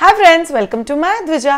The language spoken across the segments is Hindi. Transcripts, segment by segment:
hi friends welcome to my Dwija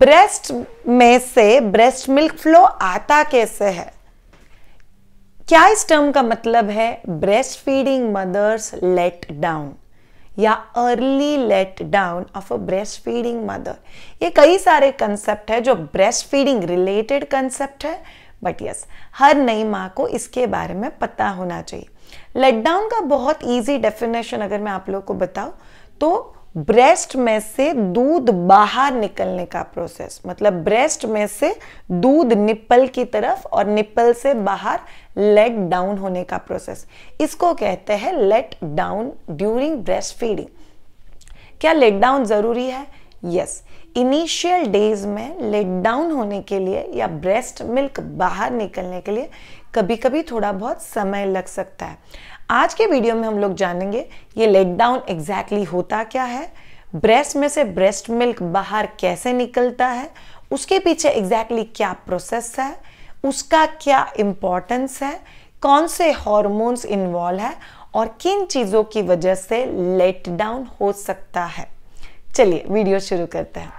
breast में से ब्रेस्ट मिल्क फ्लो आता कैसे है क्या इस टर्म का मतलब है breast feeding mothers let down या early let down of a breast feeding mother ये कई सारे कंसेप्ट है जो ब्रेस्ट फीडिंग रिलेटेड कंसेप्ट है बट यस yes, हर नई माँ को इसके बारे में पता होना चाहिए लेट डाउन का बहुत इजी डेफिनेशन अगर मैं आप लोग को बताऊँ तो ब्रेस्ट में से दूध बाहर निकलने का प्रोसेस मतलब ब्रेस्ट में से दूध निप्पल की तरफ और निप्पल से बाहर लेट डाउन होने का प्रोसेस इसको कहते हैं let down during breast feeding क्या लेट डाउन जरूरी है यस इनिशियल डेज में लेट डाउन होने के लिए या ब्रेस्ट मिल्क बाहर निकलने के लिए कभी कभी थोड़ा बहुत समय लग सकता है आज के वीडियो में हम लोग जानेंगे ये लेट डाउन एग्जैक्टली होता क्या है ब्रेस्ट में से ब्रेस्ट मिल्क बाहर कैसे निकलता है उसके पीछे एग्जैक्टली exactly क्या प्रोसेस है उसका क्या इम्पोर्टेंस है कौन से हॉर्मोन्स इन्वॉल्व है और किन चीज़ों की वजह से लेट डाउन हो सकता है चलिए वीडियो शुरू करते हैं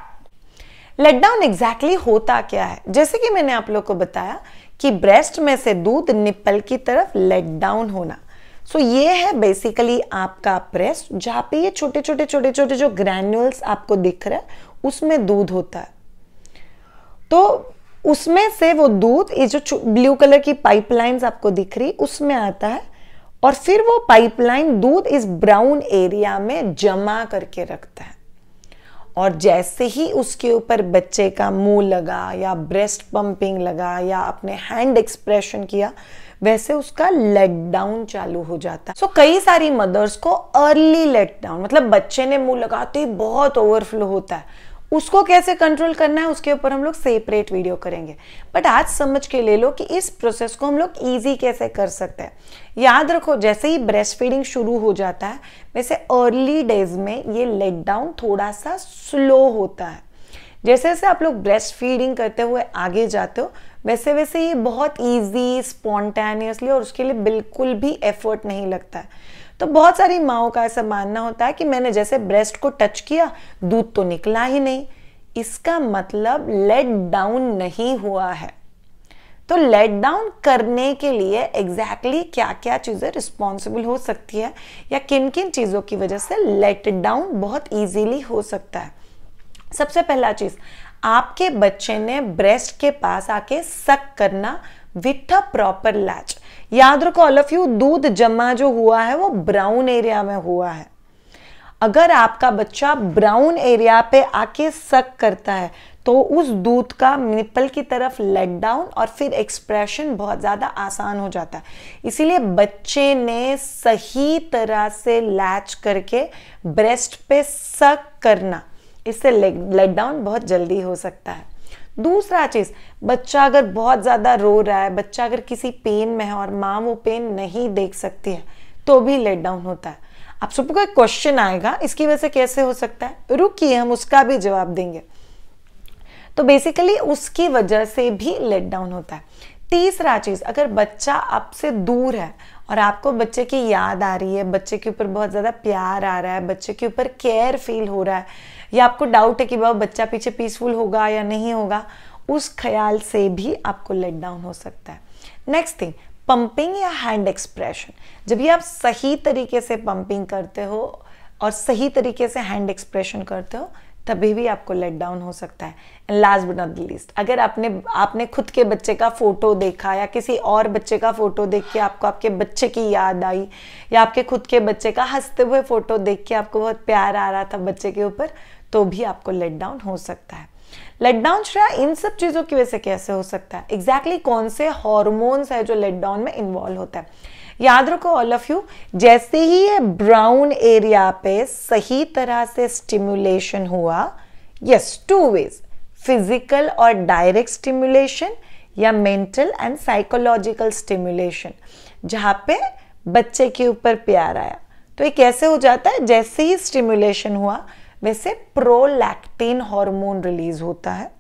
लेट डाउन एग्जैक्टली होता क्या है जैसे कि मैंने आप लोग को बताया कि ब्रेस्ट में से दूध निप्पल की तरफ लेट डाउन होना सो so, ये है बेसिकली आपका प्रेस जहाँ पे ये छोटे छोटे छोटे छोटे जो ग्रैन्यूल्स आपको दिख रहा है उसमें दूध होता है तो उसमें से वो दूध ये जो ब्लू कलर की पाइपलाइंस आपको दिख रही उसमें आता है और फिर वो पाइपलाइन दूध इस ब्राउन एरिया में जमा करके रखता है और जैसे ही उसके ऊपर बच्चे का मुंह लगा या ब्रेस्ट पंपिंग लगा या अपने हैंड एक्सप्रेशन किया वैसे उसका लेट डाउन चालू हो जाता है सो कई सारी मदर्स को अर्ली लेट डाउन मतलब बच्चे ने मुंह लगाते ही बहुत ओवरफ्लो होता है उसको कैसे कंट्रोल करना है उसके ऊपर हम लोग सेपरेट वीडियो करेंगे बट आज समझ के ले लो कि इस प्रोसेस को हम लोग इजी कैसे कर सकते हैं याद रखो जैसे ही ब्रेस्ट फीडिंग शुरू हो जाता है वैसे अर्ली डेज में ये लेट डाउन थोड़ा सा स्लो होता है जैसे जैसे आप लोग ब्रेस्ट फीडिंग करते हुए आगे जाते हो वैसे वैसे ये बहुत ईजी स्पॉन्टेनियसली और उसके लिए बिल्कुल भी एफर्ट नहीं लगता है तो बहुत सारी माओ का ऐसा मानना होता है कि मैंने जैसे ब्रेस्ट को टच किया दूध तो निकला ही नहीं इसका मतलब लेट डाउन नहीं हुआ है तो लेट डाउन करने के लिए एग्जैक्टली exactly क्या क्या चीज़ें रिस्पॉन्सिबल हो सकती है या किन किन चीज़ों की वजह से लेट डाउन बहुत ईजीली हो सकता है सबसे पहला चीज आपके बच्चे ने ब्रेस्ट के पास आके सक करना विथ अ प्रॉपर लैच याद रखो ऑल ऑफ यू दूध जमा जो हुआ है वो ब्राउन एरिया में हुआ है अगर आपका बच्चा ब्राउन एरिया पे आके सक करता है तो उस दूध का निपल की तरफ लेट डाउन और फिर एक्सप्रेशन बहुत ज़्यादा आसान हो जाता है इसीलिए बच्चे ने सही तरह से लैच करके ब्रेस्ट पे सक करना इससे लेट डाउन बहुत जल्दी हो सकता है दूसरा चीज़ बच्चा अगर बहुत ज़्यादा रो रहा है बच्चा अगर किसी पेन में है और माँ वो पेन नहीं देख सकती है तो भी लेट डाउन होता है आप सबको एक क्वेश्चन आएगा इसकी वजह से कैसे हो सकता है रुकिए हम उसका भी जवाब देंगे तो बेसिकली उसकी वजह से भी लेट डाउन होता है तीसरा चीज़ अगर बच्चा आपसे दूर है और आपको बच्चे की याद आ रही है बच्चे के ऊपर बहुत ज़्यादा प्यार आ रहा है बच्चे के ऊपर केयर फील हो रहा है या आपको डाउट है कि बाबा बच्चा पीछे पीसफुल होगा या नहीं होगा उस ख्याल से भी आपको लेट डाउन हो सकता है नेक्स्ट थिंग पंपिंग या हैंड एक्सप्रेशन जब भी आप सही तरीके से पंपिंग करते हो और सही तरीके से हैंड एक्सप्रेशन करते हो तभी भी आपको लेट डाउन हो सकता है and last but not least अगर आपने आपने खुद के बच्चे का फोटो देखा या किसी और बच्चे का फोटो देख के आपको आपके बच्चे की याद आई या आपके खुद के बच्चे का हंसते हुए फोटो देख के आपको बहुत प्यार आ रहा था बच्चे के ऊपर तो भी आपको लेट डाउन हो सकता है लेट डाउन श्रेया इन सब चीज़ों की वजह से कैसे हो सकता है एग्जैक्टली exactly कौन से हॉर्मोन्स है जो लेट डाउन में इन्वॉल्व होता है याद रखो ऑल ऑफ यू जैसे ही ये ब्राउन एरिया पे सही तरह से स्टिम्युलेशन हुआ यस टू वेज फिजिकल और डायरेक्ट स्टिम्युलेशन या मेंटल एंड साइकोलॉजिकल स्टिम्युलेशन जहाँ पे बच्चे के ऊपर प्यार आया तो ये कैसे हो जाता है जैसे ही स्टिम्युलेशन हुआ वैसे प्रोलैक्टिन हार्मोन रिलीज होता है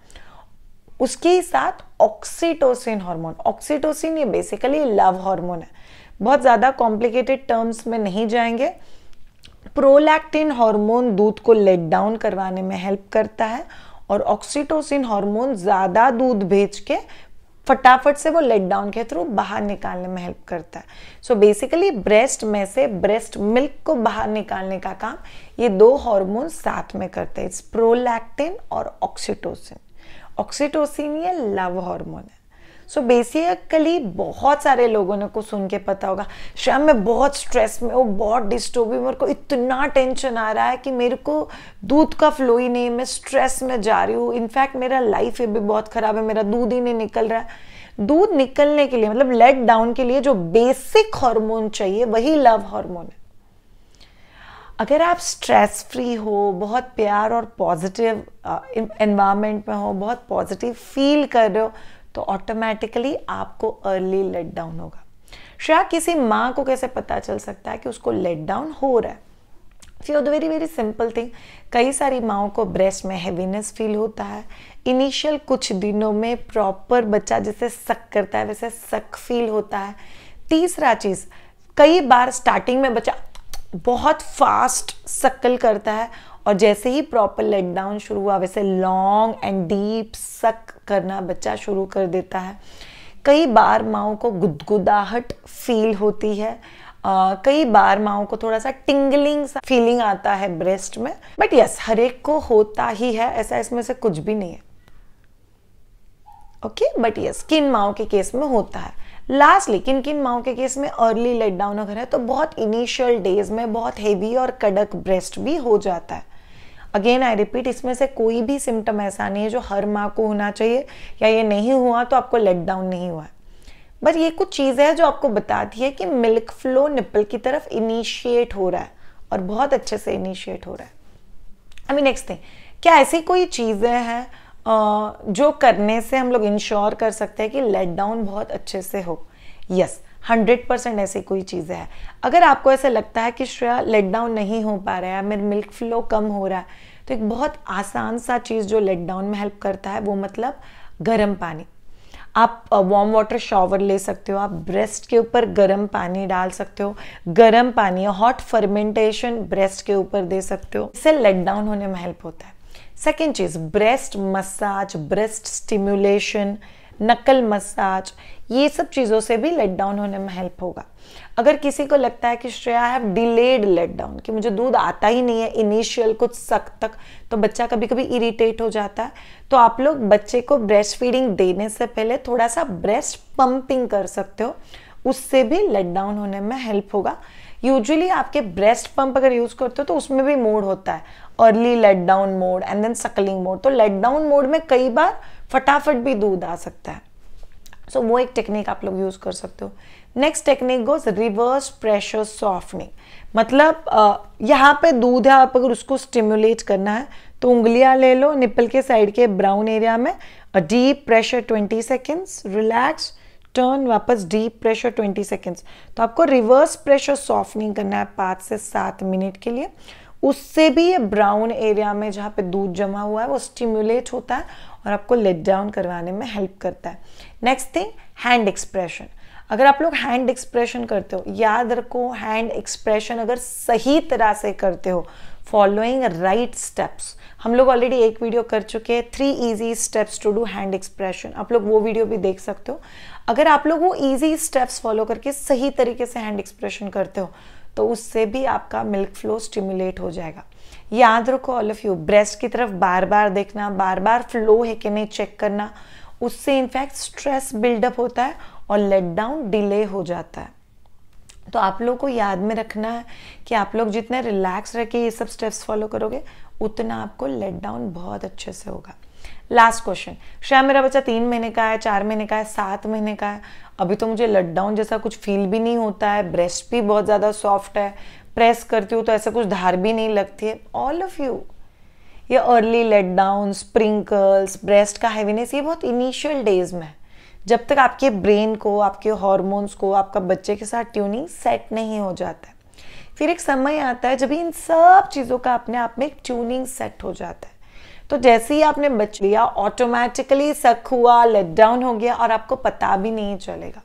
उसके साथ ऑक्सीटोसिन हार्मोन ऑक्सीटोसिन ये बेसिकली लव हार्मोन है बहुत ज़्यादा कॉम्प्लिकेटेड टर्म्स में नहीं जाएंगे प्रोलैक्टिन हार्मोन दूध को लेट डाउन करवाने में हेल्प करता है और ऑक्सीटोसिन हार्मोन ज़्यादा दूध भेज के फटाफट से वो लेट डाउन के थ्रू बाहर निकालने में हेल्प करता है सो बेसिकली ब्रेस्ट में से ब्रेस्ट मिल्क को बाहर निकालने का काम ये दो हार्मोन साथ में करते हैं इट्स प्रोलैक्टिन और ऑक्सीटोसिन ऑक्सीटोसिन ये लव हार्मोन है सो so बेसिकली बहुत सारे लोगों ने को सुन के पता होगा श्याम मैं बहुत स्ट्रेस में हूँ बहुत डिस्टर्ब हूँ मेरे को इतना टेंशन आ रहा है कि मेरे को दूध का फ्लो ही नहीं मैं स्ट्रेस में जा रही हूँ इनफैक्ट मेरा लाइफ भी बहुत ख़राब है मेरा दूध ही नहीं निकल रहा है दूध निकलने के लिए मतलब लेट डाउन के लिए जो बेसिक हार्मोन चाहिए वही लव हार्मोन है अगर आप स्ट्रेस फ्री हो बहुत प्यार और पॉजिटिव एनवायरनमेंट uh, में हो बहुत पॉजिटिव फील कर रहे हो तो ऑटोमेटिकली आपको अर्ली लेट डाउन होगा श्रेया किसी माँ को कैसे पता चल सकता है कि उसको लेट डाउन हो रहा है for the very very simple thing कई सारी माओ को ब्रेस्ट में हैवीनेस फील होता है इनिशियल कुछ दिनों में प्रॉपर बच्चा जैसे सक करता है वैसे सक फील होता है तीसरा चीज़ कई बार स्टार्टिंग में बच्चा बहुत फास्ट सकल करता है और जैसे ही प्रॉपर लेट डाउन शुरू हुआ वैसे लॉन्ग एंड डीप सक करना बच्चा शुरू कर देता है कई बार माओ को गुदगुदाहट फील होती है आ, कई बार माओ को थोड़ा सा टिंगलिंग सा फीलिंग आता है ब्रेस्ट में बट यस हर एक को होता ही है ऐसा इसमें से कुछ भी नहीं है ओके बट यस किन माओ के केस में होता है लास्टली किन किन माओ के केस में अर्ली लेट डाउन अगर है तो बहुत इनिशियल डेज में बहुत हेवी और कड़क ब्रेस्ट भी हो जाता है अगेन आई रिपीट इसमें से कोई भी सिम्टम ऐसा नहीं है जो हर माँ को होना चाहिए या ये नहीं हुआ तो आपको लेट डाउन नहीं हुआ है बट ये कुछ चीज़ें हैं जो आपको बताती है कि मिल्क फ्लो निपल की तरफ इनिशिएट हो रहा है और बहुत अच्छे से इनिशिएट हो रहा है आई मीन नेक्स्ट थिंग क्या ऐसी कोई चीज़ें हैं जो करने से हम लोग इंश्योर कर सकते हैं कि लेट डाउन बहुत अच्छे से हो यस yes, हंड्रेड परसेंट ऐसी कोई चीज़ है अगर आपको ऐसा लगता है कि श्रेया लेट डाउन नहीं हो पा रहा है मेरा मिल्क फ्लो कम हो रहा है तो एक बहुत आसान सा चीज़ जो लेट डाउन में हेल्प करता है वो मतलब गर्म पानी आप वार्म वाटर शॉवर ले सकते हो आप ब्रेस्ट के ऊपर गर्म पानी डाल सकते हो गर्म पानी हॉट फर्मेंटेशन ब्रेस्ट के ऊपर दे सकते हो इससे लेट डाउन होने में हेल्प होता है सेकेंड चीज़ ब्रेस्ट मसाज ब्रेस्ट स्टिम्युलेशन नकल मसाज ये सब चीज़ों से भी लेट डाउन होने में हेल्प होगा अगर किसी को लगता है कि Shreya have delayed let down कि मुझे दूध आता ही नहीं है इनिशियल कुछ सख्त तक तो बच्चा कभी कभी इरिटेट हो जाता है तो आप लोग बच्चे को ब्रेस्ट फीडिंग देने से पहले थोड़ा सा ब्रेस्ट पंपिंग कर सकते हो उससे भी लेट डाउन होने में हेल्प होगा यूजुअली आपके ब्रेस्ट पंप अगर यूज़ करते हो तो उसमें भी मोड होता है early let down mode and then suckling mode तो लेट डाउन मोड में कई बार फटाफट भी दूध आ सकता है सो so, वो एक टेक्निक आप लोग यूज़ कर सकते हो next technique goes reverse pressure softening मतलब यहाँ पे दूध है आप अगर उसको स्टिम्युलेट करना है तो उंगलियाँ ले लो निपल के साइड के ब्राउन एरिया में deep pressure 20 seconds relax turn वापस डीप प्रेशर 20 सेकेंड्स तो आपको रिवर्स प्रेशर सॉफ्टनिंग करना है पाँच से सात मिनट के लिए उससे भी ये ब्राउन एरिया में जहाँ पे दूध जमा हुआ है वो स्टिम्युलेट होता है और आपको लेट डाउन करवाने में हेल्प करता है नेक्स्ट थिंग हैंड एक्सप्रेशन अगर आप लोग हैंड एक्सप्रेशन करते हो याद रखो हैंड एक्सप्रेशन अगर सही तरह से करते हो फॉलोइंग राइट स्टेप्स हम लोग ऑलरेडी एक वीडियो कर चुके हैं three easy steps to do hand expression आप लोग वो वीडियो भी देख सकते हो अगर आप लोग वो इजी स्टेप्स फॉलो करके सही तरीके से हैंड एक्सप्रेशन करते हो तो उससे भी आपका मिल्क फ्लो स्टिमुलेट हो जाएगा याद रखो ऑल ऑफ यू ब्रेस्ट की तरफ बार बार देखना बार बार फ्लो है कि नहीं चेक करना उससे इनफैक्ट स्ट्रेस बिल्डअप होता है और लेट डाउन डिले हो जाता है तो आप लोग को याद में रखना है कि आप लोग जितने रिलैक्स रह के ये सब स्टेप्स फॉलो करोगे उतना आपको लेट डाउन बहुत अच्छे से होगा लास्ट क्वेश्चन शायद मेरा बच्चा तीन महीने का है चार महीने का है सात महीने का है अभी तो मुझे लटडाउन जैसा कुछ फील भी नहीं होता है ब्रेस्ट भी बहुत ज़्यादा सॉफ्ट है प्रेस करती हूँ तो ऐसा कुछ धार भी नहीं लगती है ऑल ऑफ यू ये early let down sprinkles breast का हैवीनेस ये बहुत इनिशियल डेज में है जब तक आपके ब्रेन को आपके हॉर्मोन्स को आपका बच्चे के साथ ट्यूनिंग सेट नहीं हो जाता है फिर एक समय आता है जब इन सब चीज़ों का अपने आप में एक ट्यूनिंग सेट हो जाता है तो जैसे ही आपने बच लिया ऑटोमेटिकली सक हुआ लेट डाउन हो गया और आपको पता भी नहीं चलेगा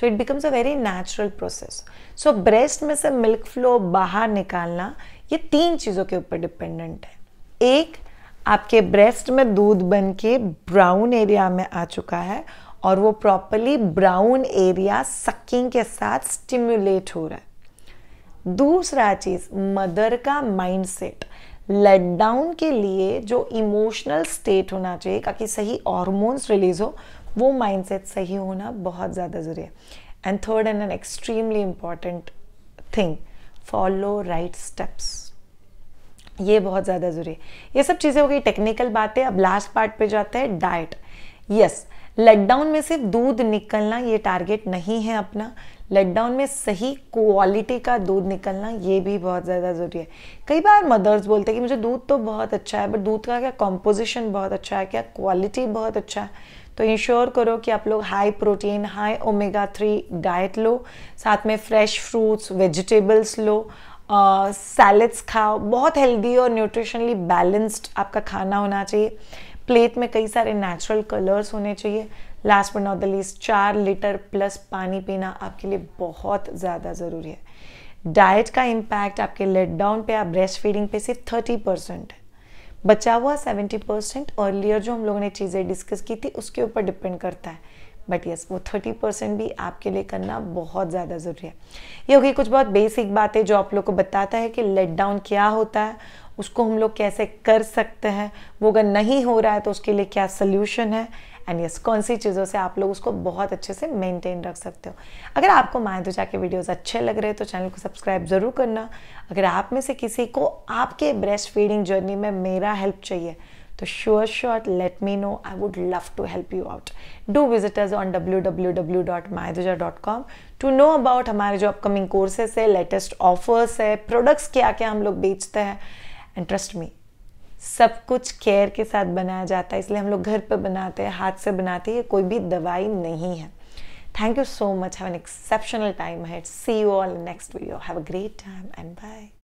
so it becomes a very natural process so breast में से मिल्क फ्लो बाहर निकालना ये तीन चीज़ों के ऊपर डिपेंडेंट है एक आपके ब्रेस्ट में दूध बन के ब्राउन एरिया में आ चुका है और वो प्रॉपरली ब्राउन एरिया सकिंग के साथ स्टिम्युलेट हो रहा है दूसरा चीज़ मदर का माइंडसेट लेट डाउन के लिए जो इमोशनल स्टेट होना चाहिए ताकि सही हॉर्मोन्स रिलीज हो वो माइंडसेट सही होना बहुत ज़्यादा ज़रूरी है and third and an extremely important thing follow right steps ये बहुत ज़्यादा ज़रूरी है ये सब चीज़ें हो गई टेक्निकल बातें अब लास्ट पार्ट पे जाते हैं डाइट यस लेट डाउन में सिर्फ दूध निकलना ये टारगेट नहीं है अपना लेटडाउन में सही क्वालिटी का दूध निकलना ये भी बहुत ज़्यादा ज़रूरी है कई बार मदर्स बोलते हैं कि मुझे दूध तो बहुत अच्छा है बट दूध का क्या कॉम्पोजिशन बहुत अच्छा है क्या क्वालिटी बहुत अच्छा है तो इंश्योर करो कि आप लोग high protein high omega three diet लो साथ में फ्रेश फ्रूट्स वेजिटेबल्स लो सैलड्स uh, खाओ बहुत हेल्दी और न्यूट्रिशनली बैलेंस्ड आपका खाना होना चाहिए प्लेट में कई सारे नेचुरल कलर्स होने चाहिए last but not the least चार लीटर प्लस पानी पीना आपके लिए बहुत ज़्यादा ज़रूरी है डाइट का इम्पैक्ट आपके लेट डाउन पे या ब्रेस्ट फीडिंग पे सिर्फ थर्टी परसेंट है बचा हुआ सेवेंटी परसेंट अर्लियर जो हम लोगों ने चीज़ें डिस्कस की थी उसके ऊपर डिपेंड करता है बट यस yes, वो थर्टी परसेंट भी आपके लिए करना बहुत ज़्यादा ज़रूरी है ये होगी कुछ बहुत बेसिक बातें जो आप लोग को बताता है कि लेट डाउन क्या होता है उसको हम लोग कैसे कर सकते हैं वो अगर नहीं हो रहा है तो उसके लिए क्या सोल्यूशन है एंड यस कौन सी चीज़ों से आप लोग उसको बहुत अच्छे से मेंटेन रख सकते हो अगर आपको मायदुजा के वीडियोस अच्छे लग रहे हैं तो चैनल को सब्सक्राइब ज़रूर करना अगर आप में से किसी को आपके ब्रेस्ट फीडिंग जर्नी में मेरा हेल्प चाहिए तो sure sure let me know I would love to help you out do visit us on W W W dot दुजा dot com to know about हमारे जो अपकमिंग कोर्सेस है लेटेस्ट ऑफर्स है प्रोडक्ट्स क्या क्या हम लोग बेचते हैं एंड ट्रस्ट मी सब कुछ केयर के साथ बनाया जाता है इसलिए हम लोग घर पर बनाते हैं हाथ से बनाते हैं कोई भी दवाई नहीं है thank you so much have an exceptional time head see you all next video have a great time and bye